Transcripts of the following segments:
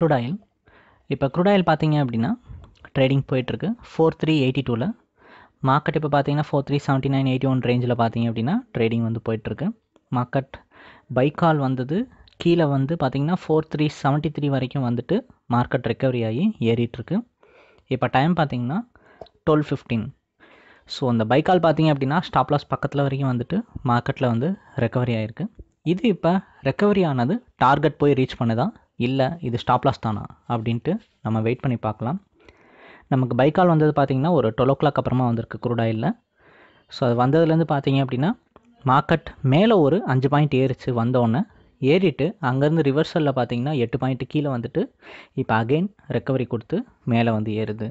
crude oil இப்போ crude oil பார்த்தீங்க அப்படின்னா ட்ரேடிங் போயிட்டுருக்கு ஃபோர் த்ரீ எயிட்டி டூவில் மார்க்கெட் இப்போ பார்த்தீங்கன்னா four three seventy nine eighty one ரேஞ்சில் பார்த்தீங்க அப்படின்னா ட்ரேடிங் வந்து போயிட்டுருக்கு மார்க்கெட் பைக்கால் வந்தது கீழே வந்து பார்த்திங்கன்னா ஃபோர் த்ரீ செவன்ட்டி த்ரீ வரைக்கும் வந்துட்டு மார்க்கெட் ரெக்கவரி ஆகி ஏறிட்டுருக்கு இப்போ டைம் பார்த்திங்கன்னா டுவெல் ஃபிஃப்டீன் ஸோ அந்த பைக்கால் பார்த்திங்க அப்படின்னா ஸ்டாப் லாஸ் பக்கத்தில் வரைக்கும் வந்துட்டு மார்க்கெட்டில் வந்து ரெக்கவரி ஆகிருக்கு இது இப்போ ரெக்கவரி ஆனது டார்கெட் போய் ரீச் பண்ணுதான் இல்லை இது ஸ்டாப் லாஸ் தானா அப்படின்ட்டு நம்ம வெயிட் பண்ணி பார்க்கலாம் நமக்கு பைக்கால் வந்தது பார்த்திங்கன்னா ஒரு டுவெல் ஓ கிளாக் அப்புறமா வந்திருக்கு குரூடாயில் ஸோ அது வந்ததுலேருந்து பார்த்தீங்க அப்படின்னா மார்க்கெட் மேலே ஒரு அஞ்சு பாயிண்ட் ஏறிச்சு வந்தோடனே ஏறிட்டு அங்கேருந்து ரிவர்சலில் பார்த்தீங்கன்னா எட்டு பாயிண்ட்டு கீழே வந்துட்டு இப்போ அகெயின் ரெக்கவரி கொடுத்து மேலே வந்து ஏறுது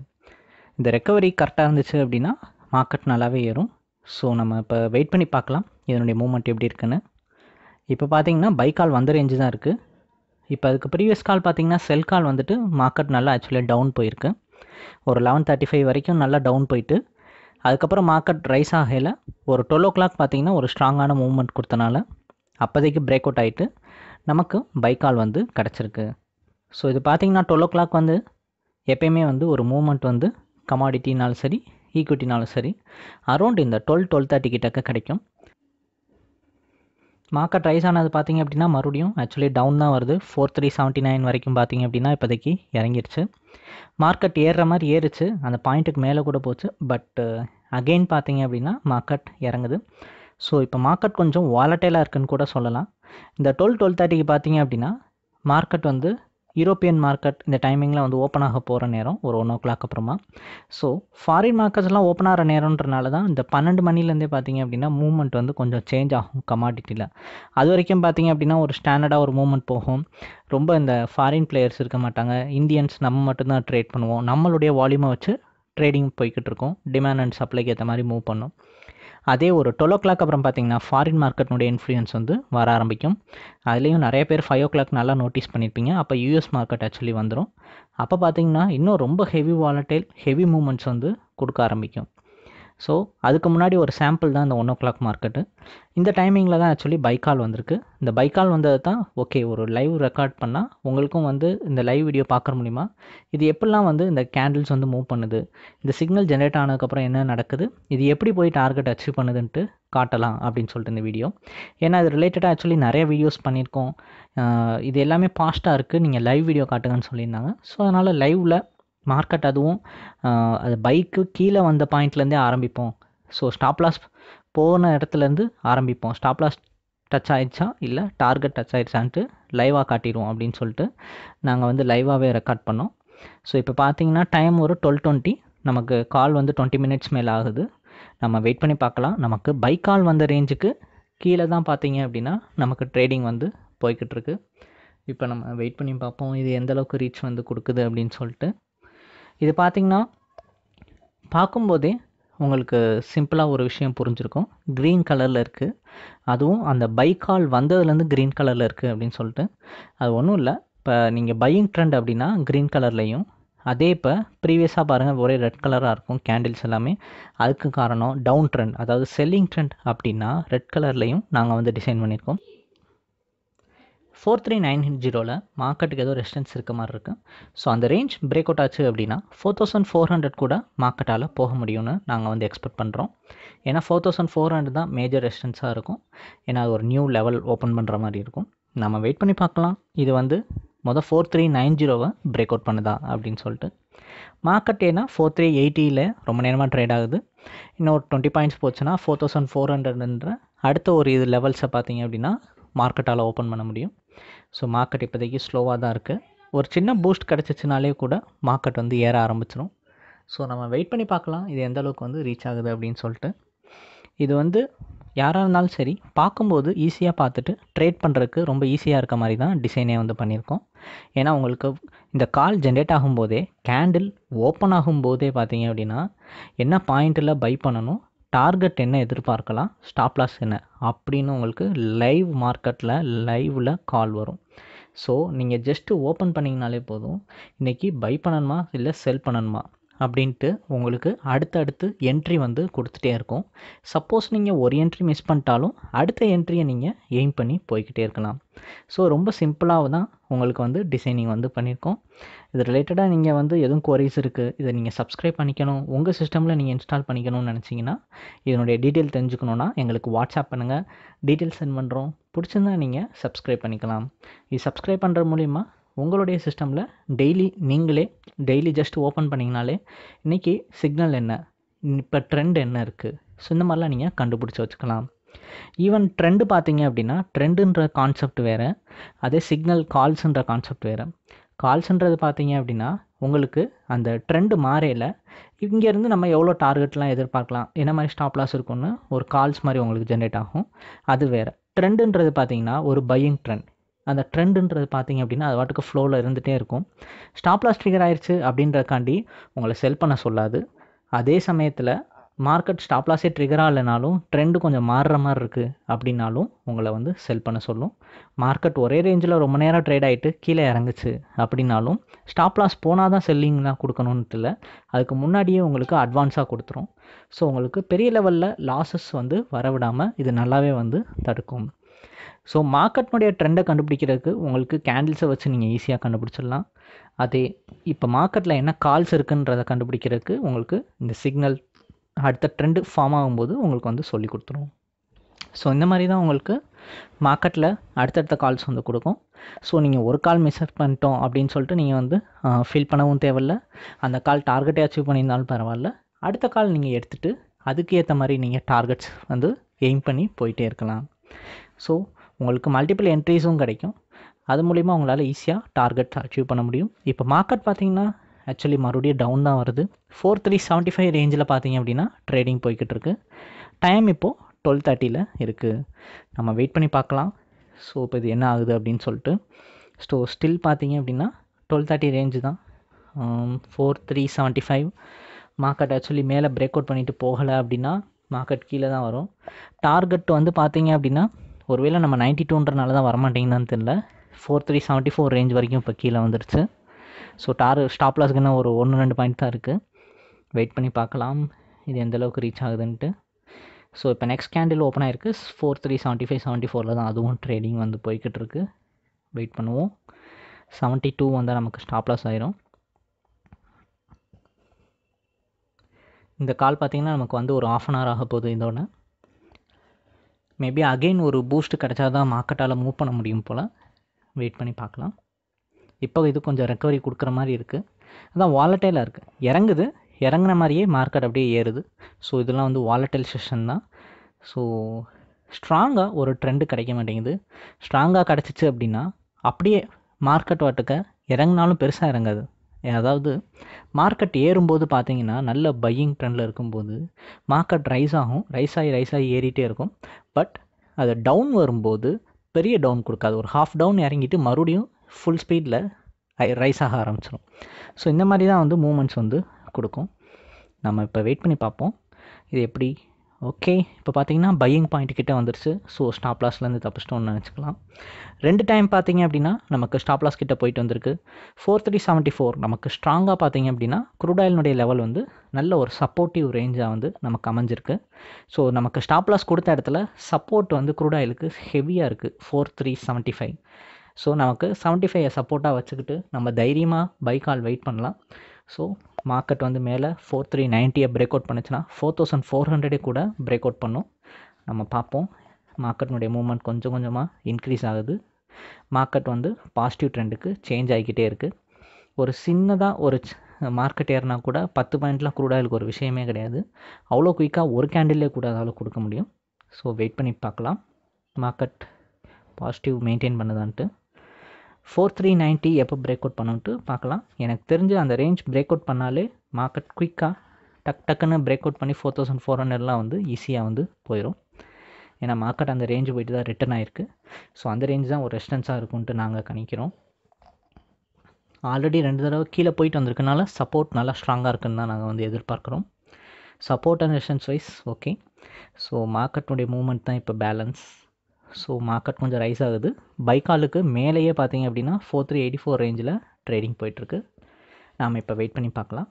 இந்த ரெக்கவரி கரெக்டாக இருந்துச்சு அப்படின்னா மார்க்கெட் நல்லாவே ஏறும் ஸோ நம்ம இப்போ வெயிட் பண்ணி பார்க்கலாம் இதனுடைய மூமெண்ட் எப்படி இருக்குன்னு இப்போ பார்த்தீங்கன்னா பைக்கால் வந்த ரேஞ்சு தான் இருக்குது இப்போ அதுக்கு ப்ரீவியஸ் கால் பார்த்தீங்கன்னா செல் கால் வந்துட்டு மார்க்கெட் நல்லா ஆக்சுவலி டவுன் போயிருக்கு ஒரு லெவன் தேர்ட்டி ஃபைவ் வரைக்கும் நல்லா டவுன் போயிட்டு அதுக்கப்புறம் மார்க்கெட் ரைஸ் ஆகையில் ஒரு டுவெல் ஓ கிளாக் பார்த்திங்கன்னா ஒரு ஸ்ட்ராங்கான மூவ்மெண்ட் கொடுத்தனால அப்போதைக்கு பிரேக் அவுட் ஆகிட்டு நமக்கு பை கால் வந்து கிடச்சிருக்கு ஸோ இது பார்த்திங்கன்னா டுவெல் ஓ கிளாக் வந்து எப்பயுமே வந்து ஒரு மூமெண்ட் வந்து கமாடிட்டினாலும் சரி ஈக்விட்டினாலும் சரி அரௌண்ட் இந்த டுவெல் டுவெல் தேர்ட்டி கிட்டக்க கிடைக்கும் மார்க்கெட் ரைஸ் ஆனது பார்த்திங்க அப்படின்னா மறுபடியும் ஆக்சுவலி டவுன் தான் வருது ஃபோர் த்ரீ செவன்ட்டி நைன் வரைக்கும் பார்த்திங்க அப்படின்னா இப்போதைக்கு இறங்கிடுச்சு மார்க்கெட் ஏறுற மாதிரி ஏறுச்சு அந்த பாயிண்ட்டுக்கு மேலே கூட போச்சு பட் அகெயின் uh, பார்த்திங்க அப்படின்னா மார்க்கெட் இறங்குது ஸோ இப்போ மார்க்கெட் கொஞ்சம் வாலட்டைலாக இருக்குதுன்னு கூட சொல்லலாம் இந்த டுவெல் டுவெல் தேர்ட்டிக்கு பார்த்திங்க அப்படின்னா மார்க்கெட் வந்து யூரோப்பியன் மார்க்கெட் இந்த டைமிங்கில் வந்து ஓப்பன் ஆக போகிற நேரம் ஒரு ஒன் ஓ கிளாக் அப்புறமா ஸோ ஃபாரின் மார்க்கெட்ஸ்லாம் ஓப்பன் ஆகிற நேரம்ன்றனால தான் இந்த பன்னெண்டு மணிலேருந்தே பார்த்தீங்க அப்படின்னா மூமெண்ட் வந்து கொஞ்சம் சேஞ்ச் ஆகும் கமாடிட்டியில் அது வரைக்கும் பார்த்தீங்க அப்படின்னா ஒரு ஸ்டாண்டர்டாக ஒரு மூமெண்ட் போகும் ரொம்ப இந்த ஃபாரின் பிளேயர்ஸ் இருக்க மாட்டாங்க இந்தியன்ஸ் நம்ம மட்டும்தான் ட்ரேட் பண்ணுவோம் நம்மளுடைய வால்யூமை வச்சு ட்ரேடிங் போய்கிட்டு இருக்கோம் டிமாண்ட் அண்ட் சப்ளைக்கு ஏற்ற மாதிரி மூவ் பண்ணும் அதே ஒரு டுவெல் ஓ கிளாக் அப்புறம் பார்த்தீங்கன்னா ஃபாரின் மார்க்கெட்னுடைய இன்ஃப்ளூயன்ஸ் வந்து வர ஆரம்பிக்கும் அதுலேயும் நிறைய பேர் ஃபைவ் ஓ கிளாக் நல்லா நோட்டீஸ் பண்ணியிருப்பீங்க அப்போ யூஎஸ் மார்க்கெட் ஆக்சுவலி வந்துடும் அப்போ பார்த்தீங்கன்னா இன்னும் ரொம்ப ஹெவி வாலட்டைல் ஹெவி மூமெண்ட்ஸ் வந்து கொடுக்க ஆரம்பிக்கும் ஸோ அதுக்கு முன்னாடி ஒரு சாம்பிள் தான் இந்த ஒன் ஓ கிளாக் மார்க்கெட்டு இந்த டைமிங்கில் தான் ஆக்சுவலி பைக்கால் வந்திருக்கு இந்த பைக்கால் வந்தது தான் ஓகே ஒரு லைவ் ரெக்கார்ட் பண்ணால் உங்களுக்கும் வந்து இந்த லைவ் வீடியோ பார்க்குற முடியுமா இது எப்படிலாம் வந்து இந்த கேண்டில்ஸ் வந்து மூவ் பண்ணுது இந்த சிக்னல் ஜென்ரேட் ஆனதுக்கப்புறம் என்ன நடக்குது இது எப்படி போய் டார்கெட் அச்சீவ் பண்ணுதுன்ட்டு காட்டலாம் அப்படின்னு சொல்லிட்டு இந்த வீடியோ ஏன்னா இது ரிலேட்டடாக ஆக்சுவலி நிறைய வீடியோஸ் பண்ணியிருக்கோம் இது எல்லாமே பாஸ்ட்டாக இருக்குது நீங்கள் லைவ் வீடியோ காட்டுங்கன்னு சொல்லியிருந்தாங்க ஸோ அதனால் லைவில் மார்க்கெட் அதுவும் அது பைக்கு கீழே வந்த பாயிண்ட்லேருந்தே ஆரம்பிப்போம் ஸோ ஸ்டாப் லாஸ் போன இடத்துலேருந்து ஆரம்பிப்போம் ஸ்டாப் லாஸ் டச் ஆகிடுச்சா இல்லை டார்கெட் டச் ஆகிடுச்சான்ட்டு லைவாக காட்டிடுவோம் அப்படின்னு சொல்லிட்டு நாங்கள் வந்து லைவாகவே ரெக்கார்ட் பண்ணோம் ஸோ இப்போ பார்த்தீங்கன்னா டைம் ஒரு டுவெல் டுவெண்ட்டி நமக்கு கால் வந்து டுவெண்ட்டி மினிட்ஸ் மேலே ஆகுது நம்ம வெயிட் பண்ணி பார்க்கலாம் நமக்கு பைக் கால் வந்த ரேஞ்சுக்கு கீழே தான் பார்த்தீங்க அப்படின்னா நமக்கு ட்ரேடிங் வந்து போய்கிட்டுருக்கு இப்போ நம்ம வெயிட் பண்ணி பார்ப்போம் இது எந்தளவுக்கு ரீச் வந்து கொடுக்குது அப்படின்னு சொல்லிட்டு இது பார்த்திங்கன்னா பார்க்கும்போதே உங்களுக்கு சிம்பிளாக ஒரு விஷயம் புரிஞ்சுருக்கும் க்ரீன் கலரில் இருக்குது அதுவும் அந்த பைக்கால் வந்ததுலேருந்து க்ரீன் கலரில் இருக்குது அப்படின்னு சொல்லிட்டு அது ஒன்றும் இல்லை இப்போ நீங்கள் பையிங் ட்ரெண்ட் அப்படின்னா க்ரீன் கலர்லேயும் அதே இப்போ ப்ரீவியஸாக பாருங்கள் ஒரே ரெட் கலராக இருக்கும் கேண்டில்ஸ் எல்லாமே அதுக்கு காரணம் டவுன் ட்ரெண்ட் அதாவது செல்லிங் ட்ரெண்ட் அப்படின்னா ரெட் கலர்லேயும் நாங்கள் வந்து டிசைன் பண்ணியிருக்கோம் ஃபோர் த்ரீ நைன் ஜீரோவில் மார்க்கெட்டுக்கு ஏதோ ரெசிஸ்டன்ஸ் இருக்க மாதிரி இருக்குது ஸோ அந்த ரேஞ்ச் பிரேக் அவுட் ஆச்சு அப்படின்னா ஃபோர் தௌசண்ட் ஃபோர் ஹண்ட்ரட் கூட மார்க்கெட்டால் போக முடியும்னு நாங்கள் வந்து எக்ஸ்பெக்ட் பண்ணுறோம் ஏன்னா ஃபோர் தௌசண்ட் ஃபோர் ஹண்ட்ரட் தான் மேஜர் ரெசிஸ்டன்ஸாக இருக்கும் ஏன்னா அது ஒரு நியூ லெவல் ஓப்பன் பண்ணுற மாதிரி இருக்கும் நம்ம வெயிட் பண்ணி பார்க்கலாம் இது வந்து மொதல் ஃபோர் த்ரீ நைன் ஜீரோவை பிரேக் அவுட் பண்ணுதா அப்படின்னு சொல்லிட்டு மார்க்கெட் ஏன்னா ஃபோர் த்ரீ எயிட்டியில் ரொம்ப நேரமாக ட்ரேட் ஆகுது இன்னொரு டுவெண்ட்டி பாயிண்ட்ஸ் போச்சுன்னா ஃபோர் தௌசண்ட் ஃபோர் ஹண்ட்ரட்ன்ற அடுத்த ஒரு இது லெவல்ஸை பார்த்தீங்க அப்படின்னா மார்க்கெட்டால் ஓப்பன் பண்ண முடியும் ஸோ மார்க்கெட் இப்போதைக்கு ஸ்லோவாக தான் இருக்குது ஒரு சின்ன பூஸ்ட் கிடச்சிச்சினாலே கூட மார்க்கெட் வந்து ஏற ஆரம்பிச்சிடும் ஸோ நம்ம வெயிட் பண்ணி பார்க்கலாம் இது எந்த அளவுக்கு வந்து ரீச் ஆகுது அப்படின்னு சொல்லிட்டு இது வந்து யாராக இருந்தாலும் சரி பார்க்கும்போது ஈஸியாக பார்த்துட்டு ட்ரேட் பண்ணுறதுக்கு ரொம்ப ஈஸியாக இருக்க மாதிரி தான் டிசைனே வந்து பண்ணியிருக்கோம் ஏன்னா உங்களுக்கு இந்த கால் ஜென்ரேட் ஆகும்போதே கேண்டில் ஓப்பன் ஆகும்போதே பார்த்தீங்க அப்படின்னா என்ன பாயிண்ட்டில் பை பண்ணணும் டார்கெட் என்ன எதிர்பார்க்கலாம் ஸ்டாப் லாஸ் என்ன அப்படின்னு உங்களுக்கு லைவ் மார்க்கெட்டில் லைவில் கால் வரும் ஸோ நீங்கள் ஜஸ்ட்டு ஓப்பன் பண்ணிங்கனாலே போதும் இன்றைக்கி பை பண்ணணுமா இல்லை செல் பண்ணணுமா அப்படின்ட்டு உங்களுக்கு அடுத்தடுத்து என்ட்ரி வந்து கொடுத்துட்டே இருக்கும் சப்போஸ் நீங்கள் ஒரு என்ட்ரி மிஸ் பண்ணிட்டாலும் அடுத்த என்ட்ரியை நீங்கள் எய்ம் பண்ணி போய்கிட்டே இருக்கலாம் ஸோ ரொம்ப சிம்பிளாக தான் உங்களுக்கு வந்து டிசைனிங் வந்து பண்ணியிருக்கோம் இது ரிலேட்டடாக நீங்கள் வந்து எதுவும் குவரிஸ் இருக்குது இதை நீங்கள் சப்ஸ்கிரைப் பண்ணிக்கணும் உங்கள் சிஸ்டமில் நீங்கள் இன்ஸ்டால் பண்ணிக்கணும்னு நினச்சிங்கன்னா இதனுடைய டீட்டெயில் தெரிஞ்சுக்கணுன்னா எங்களுக்கு வாட்ஸ்அப் பண்ணுங்கள் டீட்டெயில் சென்ட் பண்ணுறோம் பிடிச்சிருந்தா நீங்கள் சப்ஸ்கிரைப் பண்ணிக்கலாம் இது சப்ஸ்கிரைப் பண்ணுற மூலிமா உங்களுடைய சிஸ்டமில் டெய்லி நீங்களே டெய்லி ஜஸ்ட் ஓப்பன் பண்ணிங்கனாலே இன்றைக்கி சிக்னல் என்ன இப்போ ட்ரெண்ட் என்ன இருக்குது ஸோ இந்த மாதிரிலாம் நீங்கள் கண்டுபிடிச்சி வச்சுக்கலாம் ஈவன் ட்ரெண்டு பார்த்தீங்க அப்படின்னா ட்ரெண்டுன்ற கான்செப்ட் வேறு அதே சிக்னல் கால்ஸுன்ற கான்செப்ட் வேறு கால்ஸுன்றது பார்த்தீங்க அப்படின்னா உங்களுக்கு அந்த ட்ரெண்டு மாறையில் இங்கேருந்து நம்ம எவ்வளோ டார்கெட்லாம் எதிர்பார்க்கலாம் என்ன மாதிரி ஸ்டாப்லாஸ் இருக்குன்னு ஒரு கால்ஸ் மாதிரி உங்களுக்கு ஜென்ரேட் ஆகும் அது வேறு ட்ரெண்டுன்றது பார்த்திங்கன்னா ஒரு பையிங் ட்ரெண்ட் அந்த ட்ரெண்டுன்றது பார்த்தீங்க அப்படின்னா அது வாட்டுக்கு ஃப்ளோவில் இருந்துகிட்டே இருக்கும் ஸ்டாப் லாஸ் ட்ரிகர் ஆயிடுச்சு அப்படின்றக்காண்டி உங்களை செல் பண்ண சொல்லாது அதே சமயத்தில் மார்க்கெட் ஸ்டாப் லாஸே ட்ரிகர் ஆகலைனாலும் ட்ரெண்டு கொஞ்சம் மாறுற மாதிரி இருக்குது அப்படின்னாலும் உங்களை வந்து செல் பண்ண சொல்லும் மார்க்கெட் ஒரே ரேஞ்சில் ரொம்ப நேரம் ட்ரேட் ஆகிட்டு கீழே இறங்குச்சு அப்படின்னாலும் ஸ்டாப் லாஸ் போனால் தான் செல்லிங் தான் கொடுக்கணுன்ட்டு இல்லை அதுக்கு முன்னாடியே உங்களுக்கு அட்வான்ஸாக கொடுத்துரும் ஸோ உங்களுக்கு பெரிய லெவலில் லாஸஸ் வந்து வரவிடாமல் இது நல்லாவே வந்து தடுக்கும் ஸோ மார்க்கெட்னுடைய ட்ரெண்டை கண்டுபிடிக்கிறதுக்கு உங்களுக்கு கேண்டில்ஸை வச்சு நீங்கள் ஈஸியாக கண்டுபிடிச்சிடலாம் அதே இப்போ மார்க்கெட்டில் என்ன கால்ஸ் இருக்குன்றதை கண்டுபிடிக்கிறதுக்கு உங்களுக்கு இந்த சிக்னல் அடுத்த ட்ரெண்டு ஃபார்ம் ஆகும்போது உங்களுக்கு வந்து சொல்லி கொடுத்துருவோம் ஸோ இந்த மாதிரி தான் உங்களுக்கு மார்க்கெட்டில் அடுத்தடுத்த கால்ஸ் வந்து கொடுக்கும் ஸோ நீங்கள் ஒரு கால் மிஸ் பண்ணிட்டோம் அப்படின்னு சொல்லிட்டு நீங்கள் வந்து ஃபில் பண்ணவும் தேவையில்ல அந்த கால் டார்கெட்டே அச்சீவ் பண்ணியிருந்தாலும் பரவாயில்ல அடுத்த கால் நீங்கள் எடுத்துகிட்டு அதுக்கு ஏற்ற மாதிரி நீங்கள் டார்கெட்ஸ் வந்து எய்ம் பண்ணி போயிட்டே இருக்கலாம் ஸோ உங்களுக்கு மல்டிபிள் என்ட்ரிஸும் கிடைக்கும் அது மூலிமா உங்களால் ஈஸியாக டார்கெட் அச்சீவ் பண்ண முடியும் இப்போ மார்க்கெட் பார்த்தீங்கன்னா ஆக்சுவலி மறுபடியும் டவுன் தான் வருது ஃபோர் த்ரீ செவன்ட்டி ஃபைவ் ரேஞ்சில் பார்த்தீங்க அப்படின்னா ட்ரேடிங் போய்கிட்டு இருக்கு டைம் இப்போது டுவெல் தேர்ட்டியில் இருக்குது நம்ம வெயிட் பண்ணி பார்க்கலாம் ஸோ இப்போ இது என்ன ஆகுது அப்படின்னு சொல்லிட்டு ஸோ ஸ்டில் பார்த்தீங்க அப்படின்னா டுவெல் தேர்ட்டி ரேஞ்சு தான் four three seventy five market actually மேலே பிரேக் அவுட் பண்ணிவிட்டு போகலை அப்படின்னா மார்க்கெட் கீழே தான் வரும் டார்கெட் வந்து பார்த்தீங்க அப்படின்னா ஒருவேளை நம்ம நைன்ட்டி டூன்றனால தான் வரமாட்டேங்குதான்னு தெரில four three seventy four range வரைக்கும் இப்போ கீழே வந்துருச்சு ஸோ டார் ஸ்டாப் லாஸ்க்குன்னா ஒரு ஒன்று ரெண்டு பாயிண்ட் தான் இருக்குது வெயிட் பண்ணி பார்க்கலாம் இது எந்தளவுக்கு ரீச் ஆகுதுன்ட்டு ஸோ இப்போ நெக்ஸ்ட் கேண்டில் ஓப்பன் ஆகிருக்கு four three seventy five seventy ஃபோரில் தான் அதுவும் ட்ரேடிங் வந்து போய்கிட்டு இருக்கு வெயிட் பண்ணுவோம் செவன்ட்டி டூ வந்தால் நமக்கு ஸ்டாப் லாஸ் ஆயிரும் இந்த கால் பார்த்திங்கன்னா நமக்கு வந்து ஒரு ஆஃப் அன் ஹவர் ஆக போகுது இதோட மேபி அகெயின் ஒரு பூஸ்ட் கிடச்சா தான் மார்க்கெட்டால் மூவ் பண்ண முடியும் போல் வெயிட் பண்ணி பார்க்கலாம் இப்போ இது கொஞ்சம் ரெக்கவரி கொடுக்குற மாதிரி இருக்குது அதான் வாலட்டைலாக இருக்குது இறங்குது இறங்குன மாதிரியே மார்க்கெட் அப்படியே ஏறுது ஸோ இதெல்லாம் வந்து வாலட்டைல் செஷன் தான் ஸோ ஸ்ட்ராங்காக ஒரு ட்ரெண்டு கிடைக்க மாட்டேங்குது ஸ்ட்ராங்காக கிடச்சிச்சு அப்படின்னா அப்படியே மார்க்கெட் வாட்டுக்க இறங்கினாலும் பெருசாக இறங்காது அதாவது மார்க்கெட் ஏறும்போது பார்த்தீங்கன்னா நல்ல பையிங் ட்ரெண்டில் இருக்கும்போது மார்க்கெட் ரைஸ் ஆகும் ரைஸ் ஆகி ரைஸ் ஆகி ஏறிட்டே இருக்கும் பட் அது டவுன் வரும்போது பெரிய டவுன் கொடுக்காது ஒரு ஹாஃப் டவுன் இறங்கிட்டு மறுபடியும் ஃபுல் ஸ்பீடில் ரைஸ் ஆக ஆரம்பிச்சிடும் ஸோ இந்த மாதிரி தான் வந்து மூமெண்ட்ஸ் வந்து கொடுக்கும் நம்ம இப்போ வெயிட் பண்ணி பார்ப்போம் இது எப்படி ஓகே இப்போ பார்த்தீங்கன்னா பையிங் பாயிண்ட் கிட்டே வந்துருச்சு ஸோ ஸ்டாப் லாஸ்லேருந்து தப்பிச்சிட்டோம்னு நினச்சிக்கலாம் ரெண்டு டைம் பார்த்தீங்க அப்படின்னா நமக்கு ஸ்டாப் லாஸ் கிட்டே போயிட்டு வந்திருக்கு ஃபோர் த்ரீ செவன்ட்டி ஃபோர் நமக்கு ஸ்ட்ராங்காக பார்த்தீங்க அப்படின்னா குரூடாயினுடைய லெவல் வந்து நல்ல ஒரு சப்போர்ட்டிவ் ரேஞ்சாக வந்து நமக்கு அமைஞ்சிருக்கு ஸோ நமக்கு ஸ்டாப் லாஸ் கொடுத்த இடத்துல சப்போர்ட் வந்து குரூடாயிலுக்கு ஹெவியாக இருக்குது four three seventy five so நமக்கு செவன்ட்டி ஃபைவை சப்போர்ட்டாக வச்சுக்கிட்டு நம்ம தைரியமாக பைக்கால் வெயிட் பண்ணலாம் ஸோ மார்க்கெட் வந்து மேலே ஃபோர் த்ரீ நைன்ட்டியை பிரேக் அவுட் பண்ணுச்சுன்னா ஃபோர் தௌசண்ட் ஃபோர் ஹண்ட்ரடே கூட பிரேக் அவுட் பண்ணும் நம்ம பார்ப்போம் மார்க்கெட்னுடைய மூவ்மெண்ட் கொஞ்சம் கொஞ்சமாக இன்க்ரீஸ் ஆகுது மார்க்கெட் வந்து பாசிட்டிவ் ட்ரெண்டுக்கு சேஞ்ச் ஆகிக்கிட்டே இருக்குது ஒரு சின்னதாக ஒரு மார்க்கெட் ஏறினா கூட பத்து பாயிண்ட்லாம் குரூடாயிலுக்கு ஒரு விஷயமே கிடையாது அவ்வளோ குயிக்காக ஒரு கேண்டில்லே கூட அதால் கொடுக்க முடியும் ஸோ வெயிட் பண்ணி பார்க்கலாம் மார்க்கெட் பாசிட்டிவ் மெயின்டைன் பண்ணுதான்ட்டு ஃபோர் த்ரீ நைன்ட்டி எப்போ பிரேக் அவுட் பண்ணுன்ட்டு பார்க்கலாம் எனக்கு தெரிஞ்சு அந்த ரேஞ்ச் பிரேக் அவுட் பண்ணாலே மார்க்கெட் குயிக்காக டக் டக்குன்னு பிரேக் அவுட் பண்ணி ஃபோர் தௌசண்ட் ஃபோர் ஹண்ட்ரட்லாம் வந்து ஈஸியாக வந்து போயிடும் ஏன்னா மார்க்கெட் அந்த ரேஞ்சு போயிட்டு தான் ரிட்டர்ன் ஆகிருக்கு ஸோ அந்த ரேஞ்ச் தான் ஒரு ரெஸ்டன்ஸாக இருக்கும்ன்ட்டு நாங்கள் கணிக்கிறோம் ஆல்ரெடி ரெண்டு தடவை கீழே போயிட்டு வந்திருக்கனால சப்போர்ட் நல்லா ஸ்ட்ராங்காக இருக்குன்னு தான் நாங்கள் வந்து எதிர்பார்க்குறோம் support and resistance wise okay so மார்க்கெட்டுடைய மூமெண்ட் தான் இப்போ பேலன்ஸ் ஸோ மார்க்கெட் கொஞ்சம் ரைஸ் ஆகுது பைக்காலுக்கு மேலேயே பார்த்தீங்க அப்படின்னா ஃபோர் த்ரீ எயிட்டி ஃபோர் ரேஞ்சில் ட்ரேடிங் போயிட்டுருக்கு நாம் இப்போ வெயிட் பண்ணி பார்க்கலாம்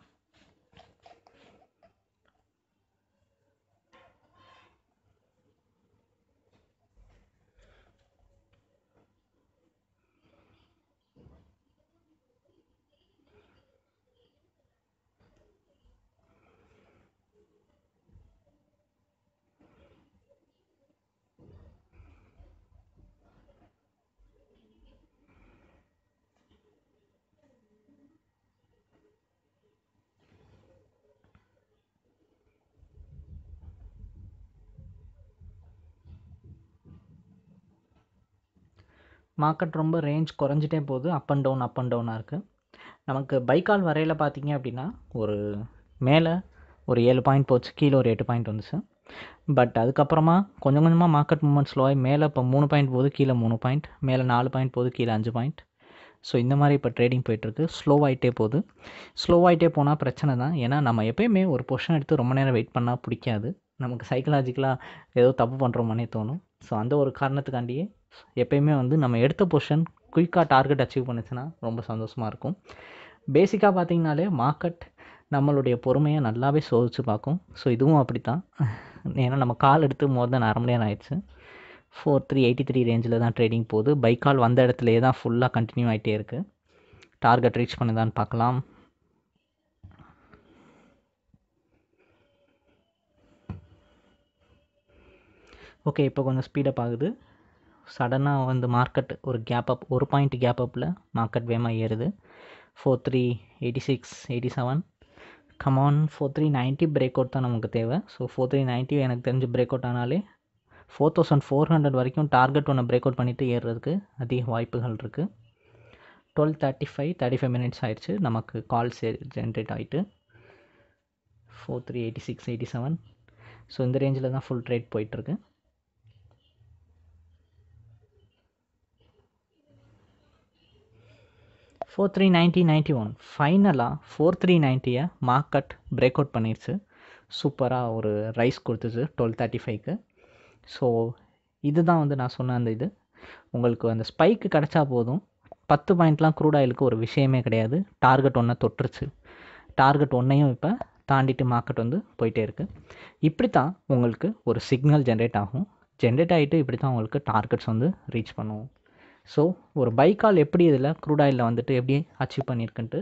மார்க்கெட் ரொம்ப ரேஞ்ச் குறைஞ்சிட்டே போகுது up and down up and டவுனாக இருக்குது நமக்கு பைக்கால் வரையில் பார்த்தீங்க அப்படின்னா ஒரு மேலே ஒரு ஏழு பாயிண்ட் போச்சு கீழே ஒரு எட்டு பாயிண்ட் வந்துச்சு பட் அதுக்கப்புறமா கொஞ்சம் கொஞ்சமாக மார்க்கெட் மூமெண்ட் ஸ்லோவாகி மேலே இப்போ மூணு பாயிண்ட் போகுது கீழே மூணு பாயிண்ட் மேலே நாலு பாயிண்ட் போகுது கீழே அஞ்சு பாயிண்ட் ஸோ இந்த மாதிரி இப்போ ட்ரேடிங் போயிட்டுருக்கு ஸ்லோவாகிட்டே போகுது ஸ்லோவாகிட்டே போனால் பிரச்சனை தான் ஏன்னா நம்ம எப்போயுமே ஒரு பொஷன் எடுத்து ரொம்ப நேரம் வெயிட் பண்ணால் பிடிக்காது நமக்கு சைக்கலாஜிக்கலாக ஏதோ தப்பு பண்ணுறோமானே தோணும் ஸோ அந்த ஒரு காரணத்துக்காண்டியே எப்போயுமே வந்து நம்ம எடுத்த பொசிஷன் குயிக்காக டார்கெட் அச்சீவ் பண்ணுச்சுன்னா ரொம்ப சந்தோஷமாக இருக்கும் பேசிக்காக பார்த்திங்கனாலே மார்க்கெட் நம்மளுடைய பொறுமையை நல்லாவே சோதிச்சு பார்க்கும் ஸோ இதுவும் அப்படி தான் ஏன்னா நம்ம கால் எடுத்து மோர் தென் அரை மணி நேரம் ஆயிடுச்சு ஃபோர் த்ரீ எயிட்டி த்ரீ ரேஞ்சில் தான் ட்ரேடிங் போகுது பைக் கால் வந்த இடத்துலையே தான் ஃபுல்லாக கண்டினியூ ஆகிட்டே இருக்குது டார்கெட் ரீச் பண்ணுதான்னு பார்க்கலாம் ஓகே இப்போ கொஞ்சம் ஸ்பீடப் ஆகுது சடனாக வந்து மார்க்கெட் ஒரு கேப் அப் ஒரு பாயிண்ட் கேப் அப்பில் மார்க்கெட் வேகமாக ஏறுது four three eighty six eighty seven come on four three ninety break out தான் நமக்கு தேவை ஸோ ஃபோர் த்ரீ நைன்ட்டி எனக்கு தெரிஞ்சு பிரேக் அவுட் ஆனாலே ஃபோர் தௌசண்ட் ஃபோர் ஹண்ட்ரட் வரைக்கும் டார்கெட் ஒன்று பிரேக் அவுட் பண்ணிவிட்டு ஏறுறதுக்கு அதிக வாய்ப்புகள் இருக்குது twelve thirty five thirty five minutes ஆயிடுச்சு நமக்கு கால்ஸ் ஜென்ரேட் ஆகிட்டு four three eighty six eighty seven so இந்த ரேஞ்சில் தான் ஃபுல் ட்ரேட் போயிட்டுருக்கு four three ninety ninety one ஃபைனலாக ஃபோர் த்ரீ நைன்ட்டியை மார்க்கட் பிரேக் அவுட் பண்ணிடுச்சு சூப்பராக ஒரு ரைஸ் கொடுத்துச்சு டுவெல் தேர்ட்டி ஃபைவ்க்கு ஸோ இதுதான் வந்து நான் சொன்ன அந்த இது உங்களுக்கு அந்த ஸ்பைக்கு கிடச்சா போதும் பத்து பாயிண்ட்லாம் க்ரூட் ஆயிலுக்கு ஒரு விஷயமே கிடையாது டார்கெட் ஒன்றை தொட்டுருச்சு டார்கெட் ஒன்றையும் இப்போ தாண்டிட்டு மார்க்கெட் வந்து போயிட்டே இருக்குது இப்படி தான் உங்களுக்கு ஒரு சிக்னல் ஜென்ரேட் ஆகும் ஜென்ரேட் ஆகிட்டு இப்படி தான் உங்களுக்கு டார்கெட்ஸ் வந்து ரீச் பண்ணுவோம் ஸோ ஒரு பைக்கால் எப்படி இதில் க்ரூட் ஆயிலில் வந்துட்டு எப்படி அச்சீவ் பண்ணியிருக்குன்ட்டு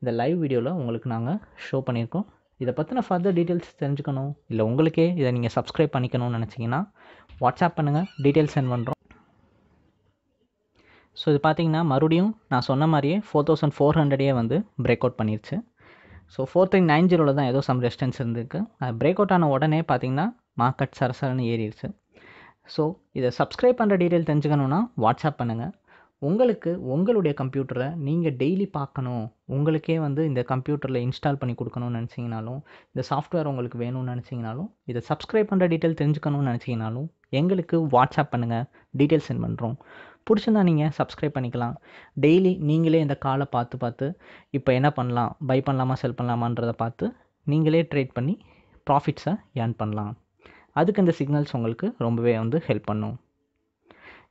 இந்த லைவ் வீடியோவில் உங்களுக்கு நாங்கள் ஷோ பண்ணியிருக்கோம் இதை பற்றின ஃபர்தர் டீட்டெயில்ஸ் தெரிஞ்சுக்கணும் இல்லை உங்களுக்கே இதை நீங்கள் சப்ஸ்கிரைப் பண்ணிக்கணும்னு நினச்சிங்கன்னா வாட்ஸ்அப் பண்ணுங்கள் டீட்டெயில்ஸ் சென்ட் பண்ணுறோம் ஸோ இது பார்த்தீங்கன்னா மறுபடியும் நான் சொன்ன மாதிரியே ஃபோர் தௌசண்ட் ஃபோர் ஹண்ட்ரடே வந்து பிரேக் அவுட் பண்ணிருச்சு ஸோ ஃபோர் த்ரீ நைன் ஜீரோவில் தான் ஏதோ சம் ரெஸ்டன்ஸ் இருந்துருக்கு அது பிரேக் அவுட் ஆன உடனே பார்த்தீங்கன்னா மார்க்கெட் சரசரன்னு ஏறிடுச்சு ஸோ இதை சப்ஸ்கிரைப் பண்ணுற டீட்டெயில் தெரிஞ்சுக்கணுன்னா வாட்ஸ்அப் பண்ணுங்கள் உங்களுக்கு உங்களுடைய கம்ப்யூட்டரை நீங்கள் டெய்லி பார்க்கணும் உங்களுக்கே வந்து இந்த கம்ப்யூட்டரில் இன்ஸ்டால் பண்ணி கொடுக்கணும்னு நினச்சிங்கனாலும் இந்த சாஃப்ட்வேர் உங்களுக்கு வேணும்னு நினச்சிங்கனாலும் இதை சப்ஸ்கிரைப் பண்ணுற டீட்டெயில் தெரிஞ்சுக்கணும்னு நினச்சிங்கனாலும் எங்களுக்கு வாட்ஸ்அப் பண்ணுங்கள் டீட்டெயில் சென்ட் பண்ணுறோம் பிடிச்சிருந்தா நீங்கள் சப்ஸ்கிரைப் பண்ணிக்கலாம் டெய்லி நீங்களே இந்த காலை பார்த்து பார்த்து இப்போ என்ன பண்ணலாம் பை பண்ணலாமா செல் பண்ணலாமான்றதை பார்த்து நீங்களே ட்ரேட் பண்ணி ப்ராஃபிட்ஸை ஏர்ன் பண்ணலாம் அதுக்கு இந்த சிக்னல்ஸ் உங்களுக்கு ரொம்பவே வந்து ஹெல்ப் பண்ணும்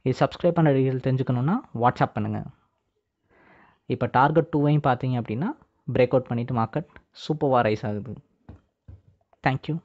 இது சப்ஸ்கிரைப் பண்ண டீட்டெயில் தெரிஞ்சுக்கணுன்னா வாட்ஸ்அப் பண்ணுங்கள் இப்போ டார்கெட் டூவையும் பார்த்தீங்க அப்படின்னா பிரேக் அவுட் பண்ணிவிட்டு மார்க்கெட் சூப்பராக ரைஸ் ஆகுது தேங்க்யூ